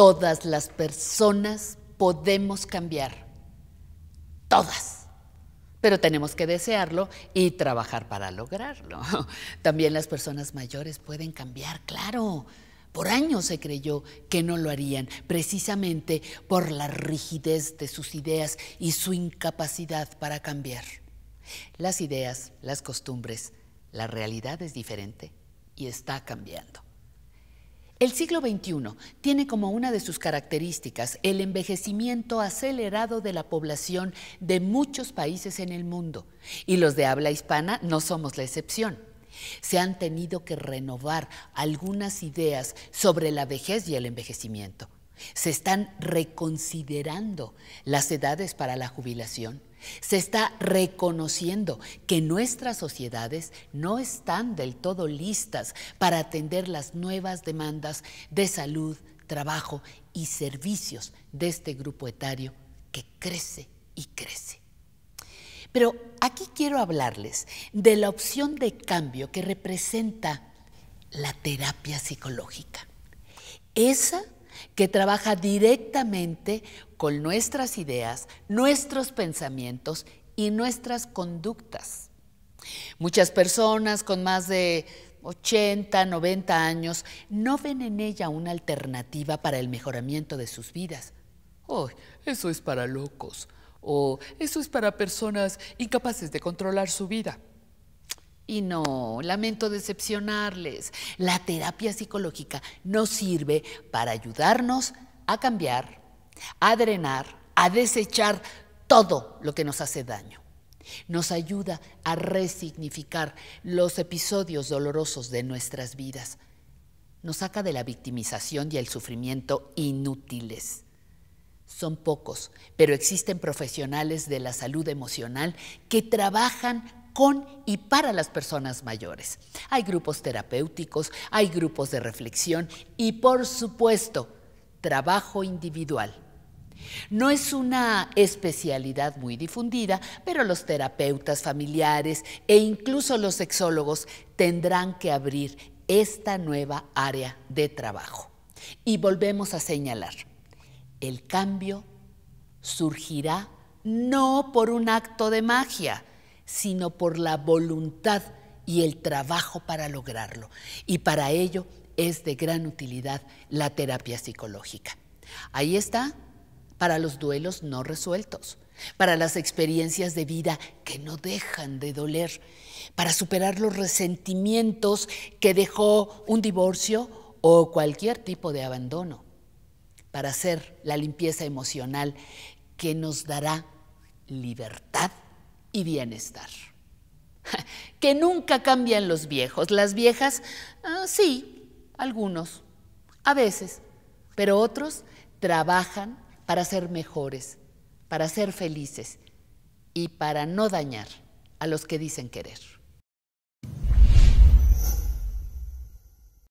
Todas las personas podemos cambiar. Todas. Pero tenemos que desearlo y trabajar para lograrlo. También las personas mayores pueden cambiar, claro. Por años se creyó que no lo harían, precisamente por la rigidez de sus ideas y su incapacidad para cambiar. Las ideas, las costumbres, la realidad es diferente y está cambiando. El siglo XXI tiene como una de sus características el envejecimiento acelerado de la población de muchos países en el mundo, y los de habla hispana no somos la excepción. Se han tenido que renovar algunas ideas sobre la vejez y el envejecimiento. Se están reconsiderando las edades para la jubilación se está reconociendo que nuestras sociedades no están del todo listas para atender las nuevas demandas de salud, trabajo y servicios de este grupo etario que crece y crece. Pero aquí quiero hablarles de la opción de cambio que representa la terapia psicológica. Esa que trabaja directamente con nuestras ideas, nuestros pensamientos y nuestras conductas. Muchas personas con más de 80, 90 años no ven en ella una alternativa para el mejoramiento de sus vidas. Oh, eso es para locos. O eso es para personas incapaces de controlar su vida. Y no, lamento decepcionarles, la terapia psicológica nos sirve para ayudarnos a cambiar, a drenar, a desechar todo lo que nos hace daño. Nos ayuda a resignificar los episodios dolorosos de nuestras vidas. Nos saca de la victimización y el sufrimiento inútiles son pocos, pero existen profesionales de la salud emocional que trabajan con y para las personas mayores. Hay grupos terapéuticos, hay grupos de reflexión y por supuesto, trabajo individual. No es una especialidad muy difundida, pero los terapeutas familiares e incluso los sexólogos tendrán que abrir esta nueva área de trabajo. Y volvemos a señalar, el cambio surgirá no por un acto de magia, sino por la voluntad y el trabajo para lograrlo. Y para ello es de gran utilidad la terapia psicológica. Ahí está para los duelos no resueltos, para las experiencias de vida que no dejan de doler, para superar los resentimientos que dejó un divorcio o cualquier tipo de abandono para hacer la limpieza emocional que nos dará libertad y bienestar. Que nunca cambian los viejos. Las viejas, ah, sí, algunos, a veces, pero otros trabajan para ser mejores, para ser felices y para no dañar a los que dicen querer.